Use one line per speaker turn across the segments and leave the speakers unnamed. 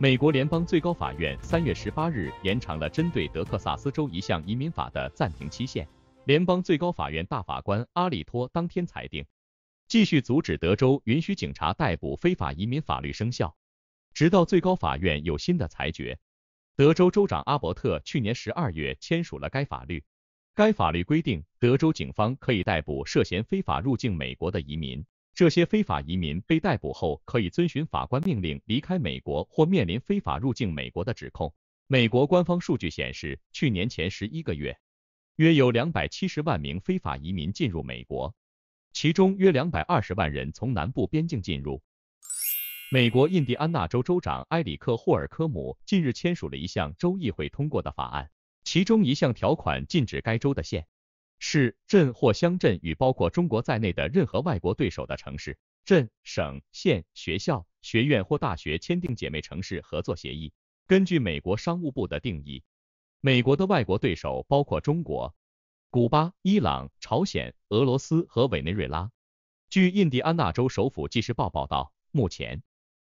美国联邦最高法院三月十八日延长了针对德克萨斯州一项移民法的暂停期限。联邦最高法院大法官阿利托当天裁定，继续阻止德州允许警察逮捕非法移民法律生效，直到最高法院有新的裁决。德州州长阿伯特去年十二月签署了该法律。该法律规定，德州警方可以逮捕涉嫌非法入境美国的移民。这些非法移民被逮捕后，可以遵循法官命令离开美国，或面临非法入境美国的指控。美国官方数据显示，去年前十一个月，约有两百七十万名非法移民进入美国，其中约两百二十万人从南部边境进入。美国印第安纳州州长埃里克霍尔科姆近日签署了一项州议会通过的法案，其中一项条款禁止该州的县。市镇或乡镇与包括中国在内的任何外国对手的城市、镇、省、县、学校、学院或大学签订姐妹城市合作协议。根据美国商务部的定义，美国的外国对手包括中国、古巴、伊朗、朝鲜、俄罗斯和委内瑞拉。据印第安纳州首府《纪事报》报道，目前，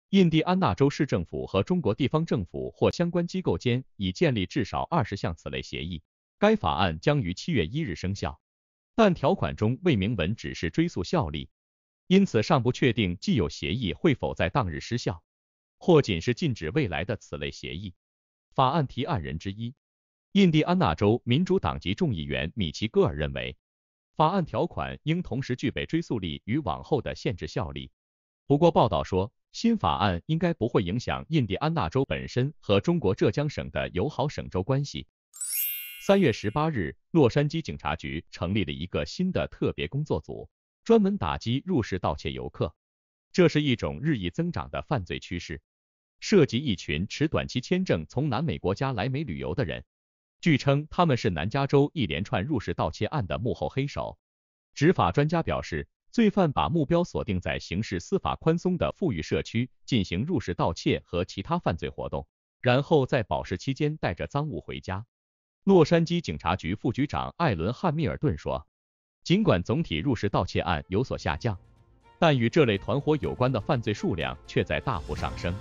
印第安纳州市政府和中国地方政府或相关机构间已建立至少二十项此类协议。该法案将于七月一日生效，但条款中未明文指示追溯效力，因此尚不确定既有协议会否在当日失效，或仅是禁止未来的此类协议。法案提案人之一，印第安纳州民主党籍众议员米奇·戈尔认为，法案条款应同时具备追溯力与往后的限制效力。不过，报道说新法案应该不会影响印第安纳州本身和中国浙江省的友好省州关系。三月十八日，洛杉矶警察局成立了一个新的特别工作组，专门打击入室盗窃游客。这是一种日益增长的犯罪趋势，涉及一群持短期签证从南美国家来美旅游的人。据称，他们是南加州一连串入室盗窃案的幕后黑手。执法专家表示，罪犯把目标锁定在刑事司法宽松的富裕社区，进行入室盗窃和其他犯罪活动，然后在保释期间带着赃物回家。洛杉矶警察局副局长艾伦·汉密尔顿说：“尽管总体入室盗窃案有所下降，但与这类团伙有关的犯罪数量却在大幅上升。”